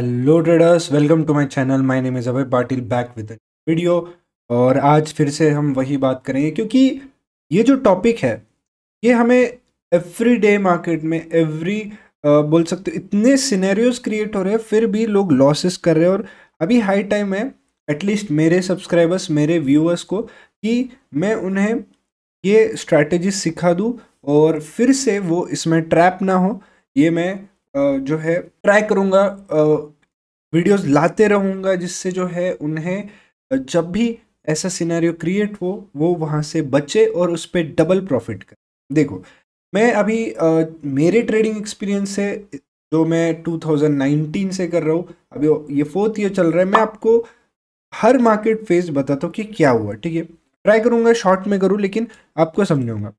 hello traders welcome to my channel my name is Abhay Patil back with video और आज फिर से हम वही बात करेंगे क्योंकि ये जो टॉपिक है ये हमें एवरी डे मार्केट में एवरी बोल सकते इतने सिनेरियोस क्रिएट हो रहे हैं फिर भी लोग लॉसेस कर रहे हैं और अभी हाई टाइम है एटलीस्ट मेरे सब्सक्राइबर्स मेरे व्यूअर्स को कि मैं उन्हें ये स्ट्रैटेजी सिखा दूँ और फिर से वो इसमें ट्रैप ना हो ये मैं जो है ट्राई करूँगा वीडियोस लाते रहूँगा जिससे जो है उन्हें जब भी ऐसा सिनेरियो क्रिएट हो वो वहाँ से बचे और उस पर डबल प्रॉफिट करें देखो मैं अभी आ, मेरे ट्रेडिंग एक्सपीरियंस से जो मैं 2019 से कर रहा हूँ अभी ये फोर्थ ईयर चल रहा है मैं आपको हर मार्केट फेज बताता हूँ कि क्या हुआ ठीक है ट्राई करूँगा शॉर्ट में करूँ लेकिन आपको समझूंगा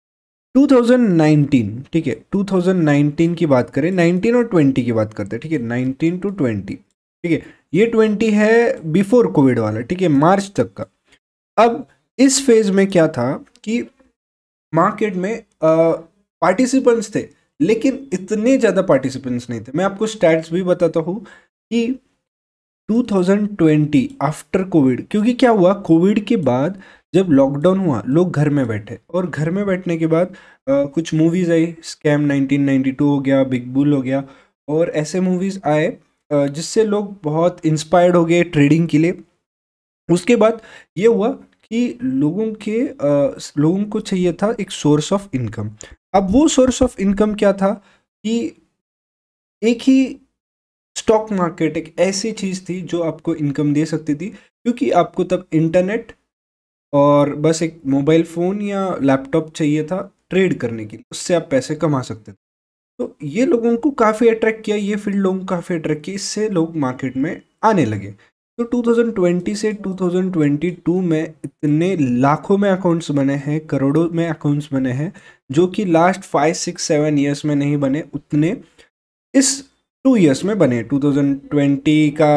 2019 ठीक है 2019 की बात करें 19 और 20 की बात करते हैं ठीक है 19 टू 20 ठीक है ये 20 है बिफोर कोविड वाला ठीक है मार्च तक का अब इस फेज में क्या था कि मार्केट में पार्टिसिपेंट्स थे लेकिन इतने ज़्यादा पार्टिसिपेंट्स नहीं थे मैं आपको स्टैट्स भी बताता हूँ कि 2020 आफ्टर कोविड क्योंकि क्या हुआ कोविड के बाद जब लॉकडाउन हुआ लोग घर में बैठे और घर में बैठने के बाद आ, कुछ मूवीज़ आई स्कैम 1992 हो गया बिग बुल हो गया और ऐसे मूवीज़ आए जिससे लोग बहुत इंस्पायर्ड हो गए ट्रेडिंग के लिए उसके बाद ये हुआ कि लोगों के लोगों को चाहिए था एक सोर्स ऑफ इनकम अब वो सोर्स ऑफ इनकम क्या था कि एक ही स्टॉक मार्केट एक ऐसी चीज़ थी जो आपको इनकम दे सकती थी क्योंकि आपको तब इंटरनेट और बस एक मोबाइल फ़ोन या लैपटॉप चाहिए था ट्रेड करने के लिए उससे आप पैसे कमा सकते थे तो ये लोगों को काफ़ी अट्रैक्ट किया ये फील्ड लोगों को काफ़ी अट्रैक्ट किया इससे लोग मार्केट में आने लगे तो 2020 से 2022 में इतने लाखों में अकाउंट्स बने हैं करोड़ों में अकाउंट्स बने हैं जो कि last five six seven years में नहीं बने उतने इस टू ईयर्स में बने 2020 का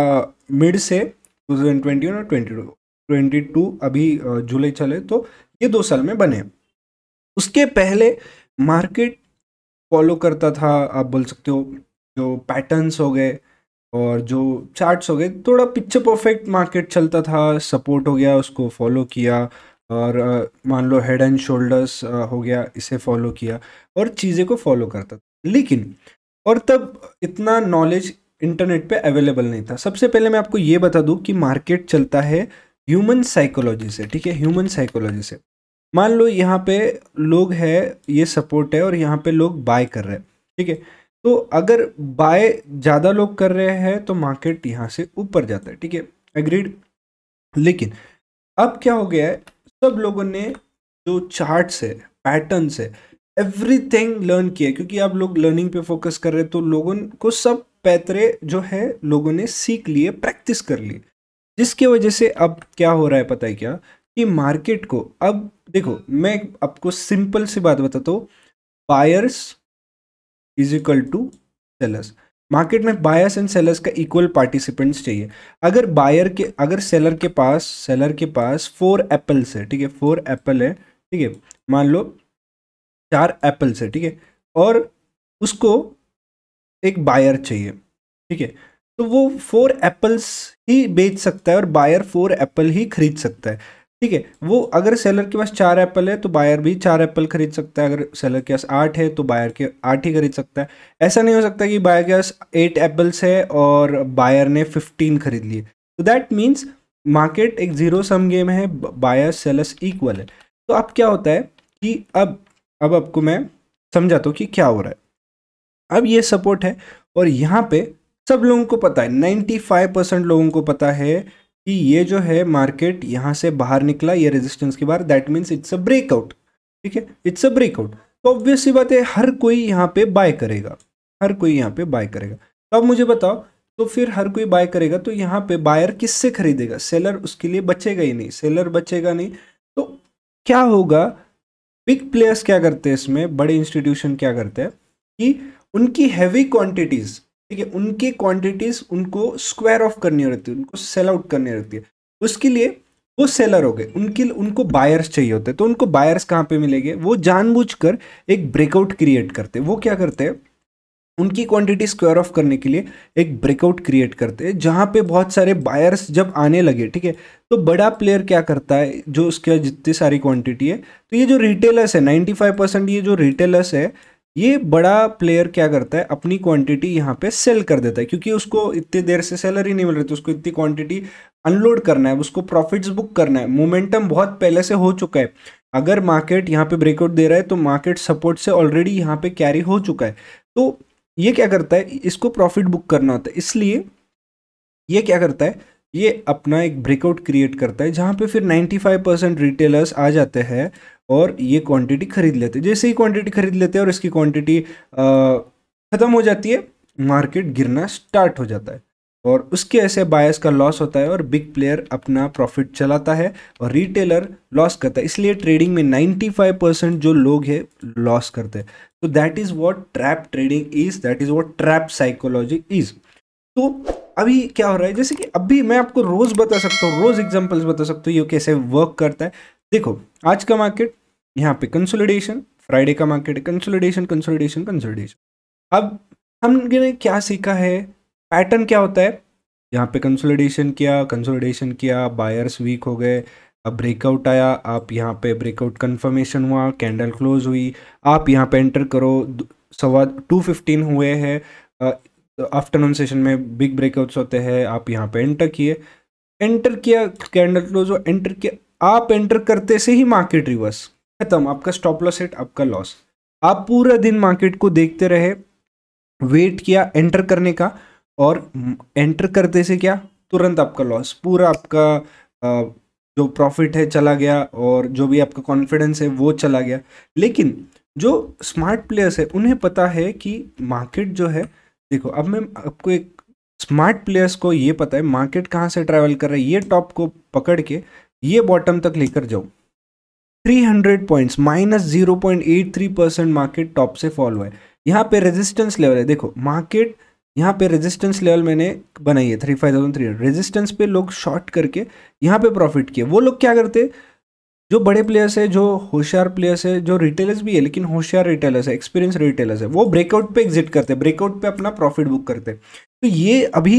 मिड से 2021 और 22 ट्वेंटी टू अभी जुलाई चले तो ये दो साल में बने उसके पहले मार्केट फॉलो करता था आप बोल सकते हो जो पैटर्न्स हो गए और जो चार्ट्स हो गए थोड़ा पिक्चर परफेक्ट मार्केट चलता था सपोर्ट हो गया उसको फॉलो किया और मान लो हेड एंड शोल्डर्स हो गया इसे फॉलो किया और चीज़ें को फॉलो करता था लेकिन और तब इतना नॉलेज इंटरनेट पे अवेलेबल नहीं था सबसे पहले मैं आपको ये बता दूं कि मार्केट चलता है ह्यूमन साइकोलॉजी से ठीक है ह्यूमन साइकोलॉजी से मान लो यहाँ पे लोग है ये सपोर्ट है और यहाँ पे लोग बाय कर रहे हैं ठीक है तो अगर बाय ज़्यादा लोग कर रहे हैं तो मार्केट यहाँ से ऊपर जाता है ठीक है एग्रीड लेकिन अब क्या हो गया है सब लोगों ने जो चार्ट्स है पैटर्न्स है एवरीथिंग लर्न किया क्योंकि आप लोग लर्निंग पे फोकस कर रहे हैं तो लोगों को सब पैतरे जो है लोगों ने सीख लिए प्रैक्टिस कर लिए जिसकी वजह से अब क्या हो रहा है पता है क्या कि मार्केट को अब देखो मैं आपको सिंपल सी बात बताता हूँ buyers is equal to sellers market में बायर्स एंड सेलर्स का इक्वल पार्टिसिपेंट्स चाहिए अगर बायर के अगर सेलर के पास सेलर के पास फोर एप्पल्स है ठीक है फोर एप्पल है ठीक है मान लो चार एप्पल्स है ठीक है और उसको एक बायर चाहिए ठीक है तो वो फोर एप्पल्स ही बेच सकता है और बायर फोर एप्पल ही खरीद सकता है ठीक है वो अगर सेलर के पास चार एप्पल है तो बायर भी चार एप्पल खरीद सकता है अगर सेलर के पास आठ है तो बायर के आठ ही खरीद सकता है ऐसा नहीं हो सकता कि बायर के पास एट एप्पल्स है और बायर ने फिफ्टीन खरीद लिए तो दैट मीन्स मार्केट एक जीरो सम गेम है बायर सेलर्स इक्वल है तो अब क्या होता है कि अब अब आपको मैं समझाता हूँ कि क्या हो रहा है अब ये सपोर्ट है और यहाँ पे सब लोगों को पता है 95 परसेंट लोगों को पता है कि ये जो है मार्केट यहाँ से बाहर निकला ये रेजिस्टेंस के बाहर that means it's a breakout ठीक है इट्स अ ब्रेकआउट तो ऑब्वियस बात है हर कोई यहाँ पे बाय करेगा हर कोई यहाँ पे बाय करेगा तो अब मुझे बताओ तो फिर हर कोई बाय करेगा तो यहाँ पे बायर किससे खरीदेगा सेलर उसके लिए बचेगा ही नहीं सेलर बचेगा नहीं तो क्या होगा बिग प्लेयर्स क्या करते हैं इसमें बड़े इंस्टीट्यूशन क्या करते हैं कि उनकी हैवी क्वांटिटीज़ ठीक है उनकी क्वांटिटीज उनको स्क्वायर ऑफ करनी रहती है उनको सेल आउट करनी रहती है उसके लिए वो सेलर हो गए उनके उनको बायर्स चाहिए होते हैं तो उनको बायर्स कहाँ पे मिलेंगे वो जानबूझकर एक ब्रेकआउट क्रिएट करते हैं वो क्या करते हैं उनकी क्वांटिटी स्क्वायर ऑफ करने के लिए एक ब्रेकआउट क्रिएट करते हैं जहाँ पे बहुत सारे बायर्स जब आने लगे ठीक है तो बड़ा प्लेयर क्या करता है जो उसके जितनी सारी क्वांटिटी है तो ये जो रिटेलर्स है 95 परसेंट ये जो रिटेलर्स है ये बड़ा प्लेयर क्या करता है अपनी क्वांटिटी यहाँ पे सेल कर देता है क्योंकि उसको इतनी देर से सैलरी नहीं मिल रही थी उसको इतनी क्वांटिटी अनलोड करना है उसको प्रॉफिट्स बुक करना है मोमेंटम बहुत पहले से हो चुका है अगर मार्केट यहाँ पे ब्रेकआउट दे रहा है तो मार्केट सपोर्ट से ऑलरेडी यहाँ पे कैरी हो चुका है तो ये क्या करता है इसको प्रॉफिट बुक करना होता है इसलिए ये क्या करता है ये अपना एक ब्रेकआउट क्रिएट करता है जहाँ पे फिर 95 परसेंट रिटेलर्स आ जाते हैं और ये क्वांटिटी खरीद लेते हैं जैसे ही क्वांटिटी खरीद लेते हैं और इसकी क्वांटिटी ख़त्म हो जाती है मार्केट गिरना स्टार्ट हो जाता है और उसके ऐसे बायस का लॉस होता है और बिग प्लेयर अपना प्रॉफिट चलाता है और रिटेलर लॉस करता है इसलिए ट्रेडिंग में 95 परसेंट जो लोग हैं लॉस करते हैं तो that is what trap trading is that is what trap psychology is तो अभी क्या हो रहा है जैसे कि अभी मैं आपको रोज़ बता सकता हूँ रोज़ एग्जाम्पल्स बता सकता हूँ ये कैसे वर्क करता है देखो आज का मार्केट यहाँ पे कंसोलिडेशन फ्राइडे का मार्केट कंसोलिडेशन कंसोलिडेशन कंसोलिडेशन अब हमने क्या सीखा है पैटर्न क्या होता है यहाँ पे कंसोलिडेशन किया कंसोलिडेशन किया बायर्स वीक हो गए अब ब्रेकआउट आया आप यहाँ पे ब्रेकआउट कंफर्मेशन हुआ कैंडल क्लोज हुई आप यहाँ पे एंटर करो सवा टू फिफ्टीन हुए हैं आफ्टरनून सेशन तो में बिग ब्रेकआउट्स होते हैं आप यहाँ पे एंटर किए एंटर किया कैंडल क्लोज हुआ एंटर किया आप एंटर करते से ही मार्केट रिवर्स खत्म आपका स्टॉप लॉस सेट आपका लॉस आप पूरा दिन मार्केट को देखते रहे वेट किया एंटर करने का और एंटर करते से क्या तुरंत आपका लॉस पूरा आपका जो प्रॉफिट है चला गया और जो भी आपका कॉन्फिडेंस है वो चला गया लेकिन जो स्मार्ट प्लेयर्स है उन्हें पता है कि मार्केट जो है देखो अब मैं आपको एक स्मार्ट प्लेयर्स को ये पता है मार्केट कहाँ से ट्रैवल कर रहा है ये टॉप को पकड़ के ये बॉटम तक लेकर जाओ 300 points minus 0.83 percent market top से फॉल हुआ है यहाँ पे रेजिस्टेंस लेवल है देखो मार्केट यहाँ पे रेजिस्टेंस लेवल मैंने बनाई है three five thousand three hundred resistance पे लोग शॉर्ट करके यहाँ पे प्रॉफिट किए वो लोग क्या करते जो बड़े प्लेयर्स है जो होशियार प्लेयर्स है जो रिटेलर्स भी है लेकिन होशियार रिटेलर्स है एक्सपीरियंस रिटेलर्स है वो ब्रेकआउट पे एग्जिट करते हैं ब्रेकआउट पे अपना प्रॉफिट बुक करते हैं तो ये अभी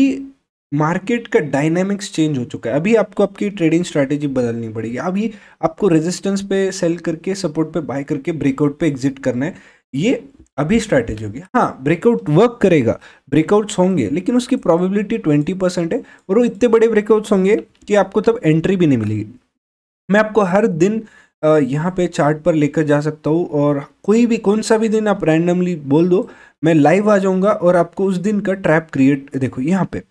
मार्केट का डायनामिक्स चेंज हो चुका है अभी आपको आपकी ट्रेडिंग स्ट्रैटेजी बदलनी पड़ेगी अभी आपको रेजिस्टेंस पे सेल करके सपोर्ट पे बाय करके ब्रेकआउट पे एग्जिट करना है ये अभी स्ट्रैटेजी होगी हाँ ब्रेकआउट वर्क करेगा ब्रेकआउट्स होंगे लेकिन उसकी प्रोबेबिलिटी ट्वेंटी परसेंट है और वो इतने बड़े ब्रेकआउट्स होंगे कि आपको तब एंट्री भी नहीं मिलेगी मैं आपको हर दिन यहाँ पे चार्ट पर लेकर जा सकता हूँ और कोई भी कौन सा भी दिन आप रैंडमली बोल दो मैं लाइव आ जाऊँगा और आपको उस दिन का ट्रैप क्रिएट देखो यहाँ पर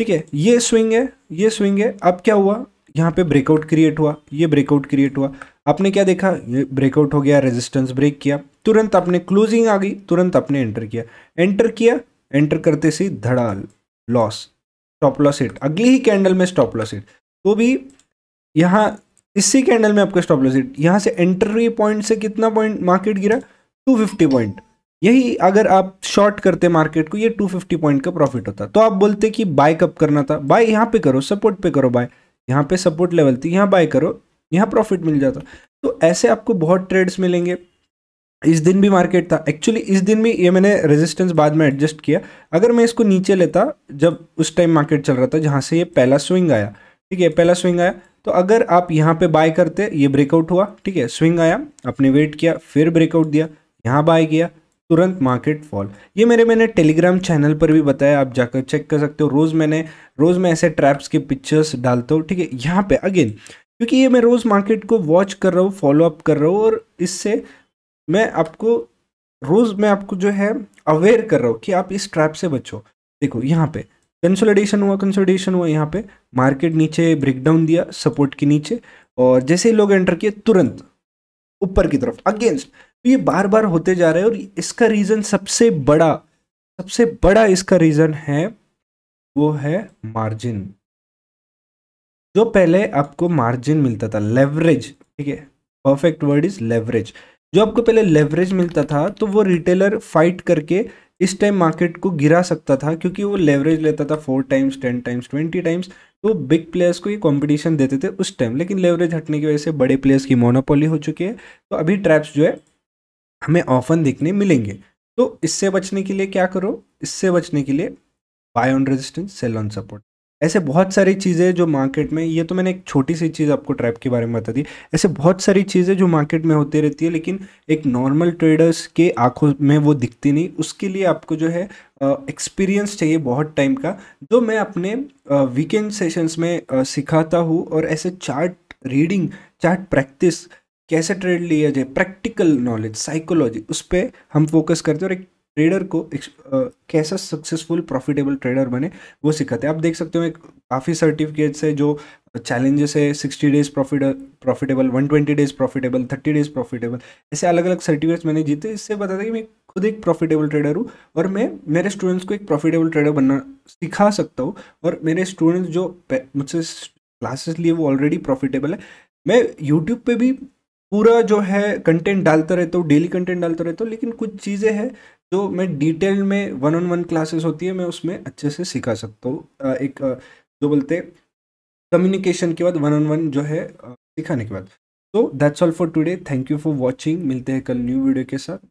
ठीक है ये स्विंग है ये स्विंग है अब क्या हुआ यहाँ पे ब्रेकआउट क्रिएट हुआ ये ब्रेकआउट क्रिएट हुआ आपने क्या देखा ये ब्रेकआउट हो गया रेजिस्टेंस ब्रेक किया तुरंत आपने क्लोजिंग आ गई तुरंत आपने एंटर किया एंटर किया एंटर करते से धड़ाल लॉस स्टॉप लॉस हिट अगली ही कैंडल में स्टॉप लॉस हिट तो भी यहाँ इसी कैंडल में आपका स्टॉप लॉस हिट यहाँ से एंट्री पॉइंट से कितना पॉइंट मार्केट गिरा टू पॉइंट यही अगर आप शॉर्ट करते मार्केट को ये 250 पॉइंट का प्रॉफिट होता तो आप बोलते कि बाय कब करना था बाय यहाँ पे करो सपोर्ट पे करो बाय यहाँ पे सपोर्ट लेवल थी यहाँ बाय करो यहाँ प्रॉफिट मिल जाता तो ऐसे आपको बहुत ट्रेड्स मिलेंगे इस दिन भी मार्केट था एक्चुअली इस दिन भी ये मैंने रेजिस्टेंस बाद में एडजस्ट किया अगर मैं इसको नीचे लेता जब उस टाइम मार्केट चल रहा था जहाँ से ये पहला स्विंग आया ठीक है पहला स्विंग आया तो अगर आप यहाँ पे बाय करते ये ब्रेकआउट हुआ ठीक है स्विंग आया आपने वेट किया फिर ब्रेकआउट दिया यहाँ बाय किया तुरंत मार्केट फॉल ये मेरे मैंने टेलीग्राम चैनल पर भी बताया आप जाकर चेक कर सकते हो रोज़ मैंने रोज़ मैं ऐसे ट्रैप्स के पिक्चर्स डालता हूँ ठीक है यहाँ पे अगेन क्योंकि ये मैं रोज़ मार्केट को वॉच कर रहा हूँ फॉलो अप कर रहा हूँ और इससे मैं आपको रोज़ मैं आपको जो है अवेयर कर रहा हूँ कि आप इस ट्रैप से बचो देखो यहाँ पे कंसोलिडेशन हुआ कंसोलिडेशन हुआ यहाँ पे मार्केट नीचे ब्रेकडाउन दिया सपोर्ट के नीचे और जैसे ही लोग एंटर किए तुरंत ऊपर की तरफ अगेंस्ट तो ये बार बार होते जा रहे हैं और इसका रीज़न सबसे बड़ा सबसे बड़ा इसका रीज़न है वो है मार्जिन जो पहले आपको मार्जिन मिलता था लेवरेज ठीक है परफेक्ट वर्ड इज लेवरेज जो आपको पहले लेवरेज मिलता था तो वो रिटेलर फाइट करके इस टाइम मार्केट को गिरा सकता था क्योंकि वो लेवरेज लेता था four times ten times twenty times तो बिग प्लेयर्स को ये कंपटीशन देते थे उस टाइम लेकिन लेवरेज हटने की वजह से बड़े प्लेयर्स की मोनोपोली हो चुकी है तो अभी ट्रैप्स जो है हमें ऑफन देखने मिलेंगे तो इससे बचने के लिए क्या करो इससे बचने के लिए buy on resistance sell on support ऐसे बहुत सारी चीज़ें जो मार्केट में ये तो मैंने एक छोटी सी चीज़ आपको ट्रैप के बारे में बता दी ऐसे बहुत सारी चीज़ें जो मार्केट में होती रहती है लेकिन एक नॉर्मल ट्रेडर्स के आंखों में वो दिखती नहीं उसके लिए आपको जो है एक्सपीरियंस चाहिए बहुत टाइम का जो मैं अपने वीकेंड सेशंस में सिखाता हूँ और ऐसे चार्ट रीडिंग चार्ट प्रैक्टिस कैसे ट्रेड लिया जाए प्रैक्टिकल नॉलेज साइकोलॉजी उस पर हम फोकस करते हैं और एक ट्रेडर को एक कैसा सक्सेसफुल प्रॉफिटेबल ट्रेडर बने वो सिखाते हैं आप देख सकते हो एक काफ़ी सर्टिफिकेट्स है जो चैलेंजेस है sixty days profit profitable one twenty days profitable thirty days profitable ऐसे अलग अलग सर्टिफिकेट्स मैंने जीते इससे बताता कि मैं खुद एक प्रॉफिटेबल ट्रेडर हूँ और मैं मेरे स्टूडेंट्स को एक प्रॉफिटेबल ट्रेडर बनना सिखा सकता हूँ और मेरे स्टूडेंट्स जो मुझसे क्लासेस लिए वो ऑलरेडी प्रॉफिटेबल है मैं यूट्यूब पर भी पूरा जो है कंटेंट डालता रहता हूँ डेली कंटेंट डालता रहता तो, हूँ लेकिन कुछ चीज़ें हैं जो मैं डिटेल में वन ऑन वन क्लासेस होती है मैं उसमें अच्छे से सिखा सकता हूँ एक जो बोलते कम्युनिकेशन के बाद वन ऑन वन जो है सिखाने के बाद तो that's all for today thank you for watching मिलते हैं कल न्यू वीडियो के साथ